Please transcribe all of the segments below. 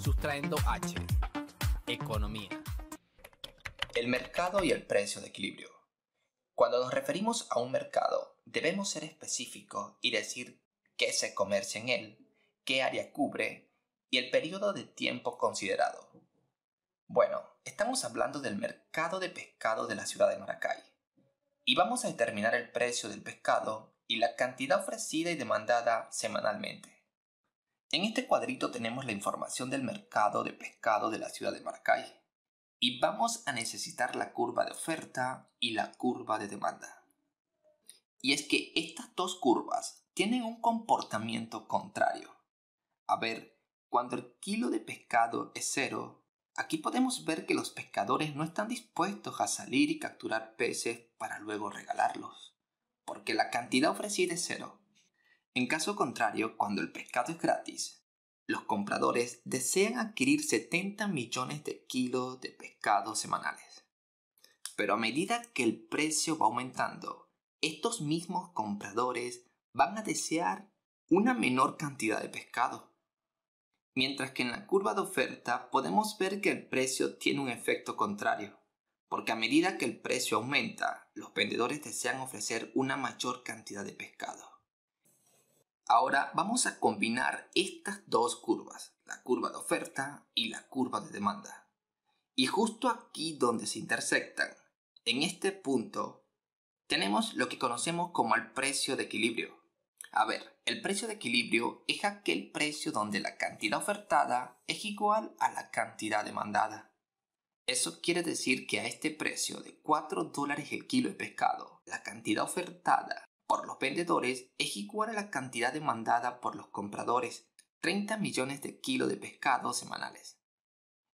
Sustrayendo H. Economía. El mercado y el precio de equilibrio. Cuando nos referimos a un mercado, debemos ser específicos y decir qué se comercia en él, qué área cubre y el periodo de tiempo considerado. Bueno, estamos hablando del mercado de pescado de la ciudad de Maracay. Y vamos a determinar el precio del pescado y la cantidad ofrecida y demandada semanalmente. En este cuadrito tenemos la información del mercado de pescado de la ciudad de Maracay y vamos a necesitar la curva de oferta y la curva de demanda. Y es que estas dos curvas tienen un comportamiento contrario. A ver, cuando el kilo de pescado es cero, aquí podemos ver que los pescadores no están dispuestos a salir y capturar peces para luego regalarlos, porque la cantidad ofrecida es cero en caso contrario, cuando el pescado es gratis, los compradores desean adquirir 70 millones de kilos de pescado semanales. Pero a medida que el precio va aumentando, estos mismos compradores van a desear una menor cantidad de pescado. Mientras que en la curva de oferta podemos ver que el precio tiene un efecto contrario, porque a medida que el precio aumenta, los vendedores desean ofrecer una mayor cantidad de pescado. Ahora vamos a combinar estas dos curvas, la curva de oferta y la curva de demanda. Y justo aquí donde se intersectan, en este punto, tenemos lo que conocemos como el precio de equilibrio. A ver, el precio de equilibrio es aquel precio donde la cantidad ofertada es igual a la cantidad demandada. Eso quiere decir que a este precio de 4 dólares el kilo de pescado, la cantidad ofertada por los vendedores es igual a la cantidad demandada por los compradores, 30 millones de kilos de pescado semanales.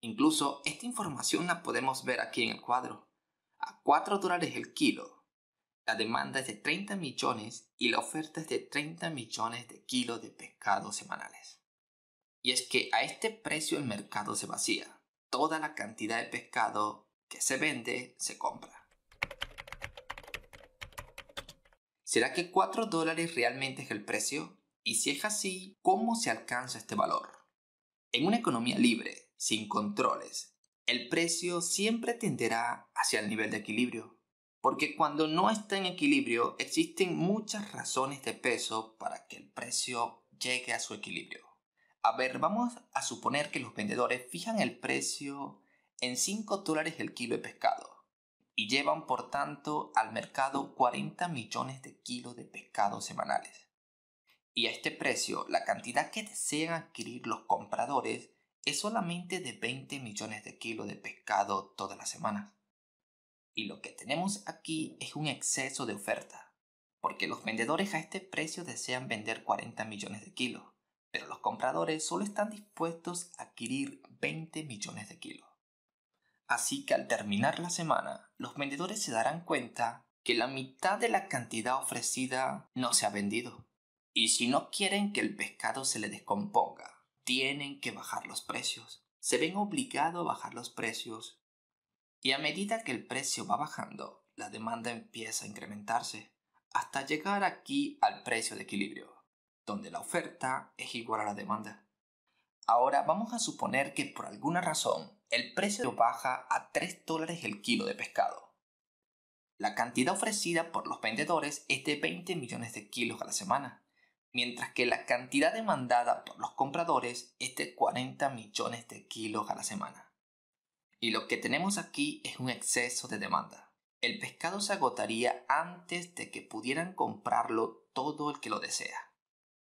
Incluso esta información la podemos ver aquí en el cuadro. A 4 dólares el kilo. La demanda es de 30 millones y la oferta es de 30 millones de kilos de pescado semanales. Y es que a este precio el mercado se vacía. Toda la cantidad de pescado que se vende se compra. ¿Será que 4 dólares realmente es el precio? Y si es así, ¿cómo se alcanza este valor? En una economía libre, sin controles, el precio siempre tenderá hacia el nivel de equilibrio. Porque cuando no está en equilibrio, existen muchas razones de peso para que el precio llegue a su equilibrio. A ver, vamos a suponer que los vendedores fijan el precio en 5 dólares el kilo de pescado y llevan por tanto al mercado 40 millones de kilos de pescado semanales. Y a este precio, la cantidad que desean adquirir los compradores es solamente de 20 millones de kilos de pescado todas las semanas. Y lo que tenemos aquí es un exceso de oferta, porque los vendedores a este precio desean vender 40 millones de kilos, pero los compradores solo están dispuestos a adquirir 20 millones de kilos. Así que al terminar la semana, los vendedores se darán cuenta que la mitad de la cantidad ofrecida no se ha vendido. Y si no quieren que el pescado se le descomponga, tienen que bajar los precios. Se ven obligados a bajar los precios. Y a medida que el precio va bajando, la demanda empieza a incrementarse, hasta llegar aquí al precio de equilibrio, donde la oferta es igual a la demanda. Ahora vamos a suponer que por alguna razón el precio baja a 3 dólares el kilo de pescado. La cantidad ofrecida por los vendedores es de 20 millones de kilos a la semana, mientras que la cantidad demandada por los compradores es de 40 millones de kilos a la semana. Y lo que tenemos aquí es un exceso de demanda. El pescado se agotaría antes de que pudieran comprarlo todo el que lo desea.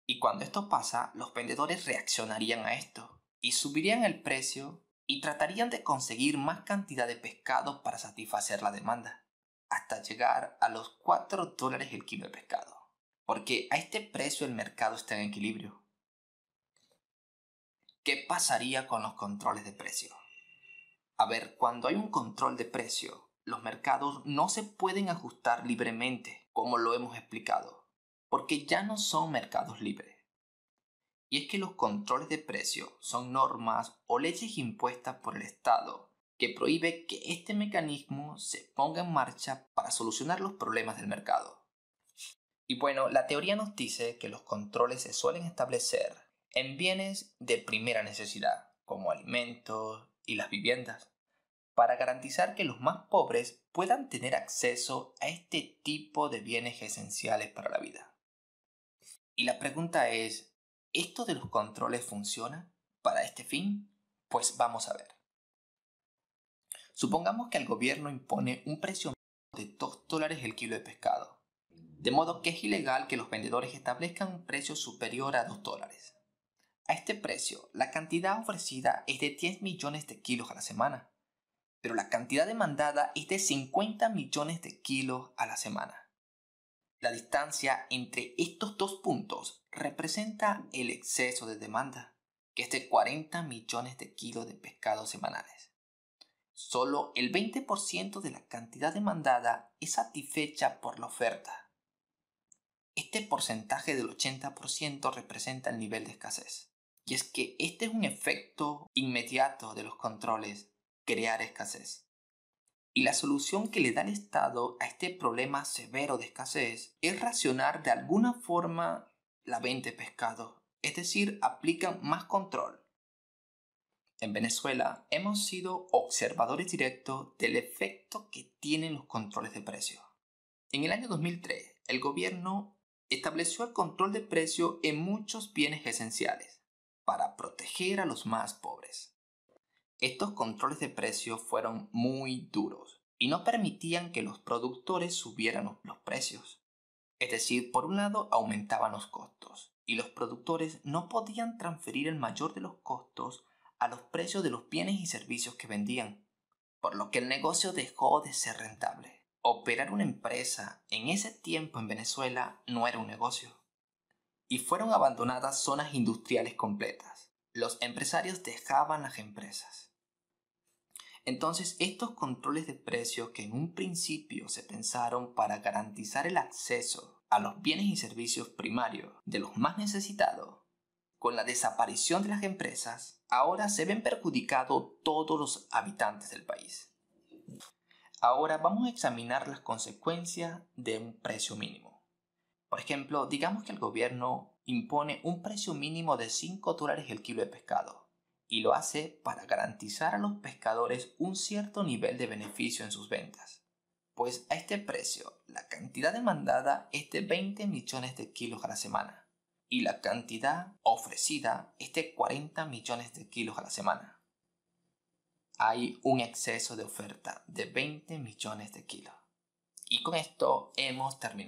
Y cuando esto pasa, los vendedores reaccionarían a esto y subirían el precio y tratarían de conseguir más cantidad de pescado para satisfacer la demanda, hasta llegar a los 4 dólares el kilo de pescado, porque a este precio el mercado está en equilibrio. ¿Qué pasaría con los controles de precio? A ver, cuando hay un control de precio, los mercados no se pueden ajustar libremente, como lo hemos explicado, porque ya no son mercados libres y es que los controles de precio son normas o leyes impuestas por el Estado que prohíbe que este mecanismo se ponga en marcha para solucionar los problemas del mercado. Y bueno, la teoría nos dice que los controles se suelen establecer en bienes de primera necesidad, como alimentos y las viviendas, para garantizar que los más pobres puedan tener acceso a este tipo de bienes esenciales para la vida. Y la pregunta es, ¿Esto de los controles funciona para este fin? Pues vamos a ver. Supongamos que el gobierno impone un precio de 2 dólares el kilo de pescado, de modo que es ilegal que los vendedores establezcan un precio superior a 2 dólares. A este precio, la cantidad ofrecida es de 10 millones de kilos a la semana, pero la cantidad demandada es de 50 millones de kilos a la semana. La distancia entre estos dos puntos representa el exceso de demanda, que es de 40 millones de kilos de pescado semanales. Solo el 20% de la cantidad demandada es satisfecha por la oferta. Este porcentaje del 80% representa el nivel de escasez. Y es que este es un efecto inmediato de los controles, crear escasez. Y la solución que le da el Estado a este problema severo de escasez es racionar de alguna forma la venta de pescado, es decir, aplican más control. En Venezuela hemos sido observadores directos del efecto que tienen los controles de precios. En el año 2003, el gobierno estableció el control de precio en muchos bienes esenciales para proteger a los más pobres. Estos controles de precios fueron muy duros y no permitían que los productores subieran los precios. Es decir, por un lado aumentaban los costos y los productores no podían transferir el mayor de los costos a los precios de los bienes y servicios que vendían, por lo que el negocio dejó de ser rentable. Operar una empresa en ese tiempo en Venezuela no era un negocio. Y fueron abandonadas zonas industriales completas. Los empresarios dejaban las empresas entonces, estos controles de precios que en un principio se pensaron para garantizar el acceso a los bienes y servicios primarios de los más necesitados, con la desaparición de las empresas, ahora se ven perjudicados todos los habitantes del país. Ahora vamos a examinar las consecuencias de un precio mínimo. Por ejemplo, digamos que el gobierno impone un precio mínimo de 5 dólares el kilo de pescado y lo hace para garantizar a los pescadores un cierto nivel de beneficio en sus ventas. Pues a este precio, la cantidad demandada es de 20 millones de kilos a la semana y la cantidad ofrecida es de 40 millones de kilos a la semana. Hay un exceso de oferta de 20 millones de kilos. Y con esto hemos terminado.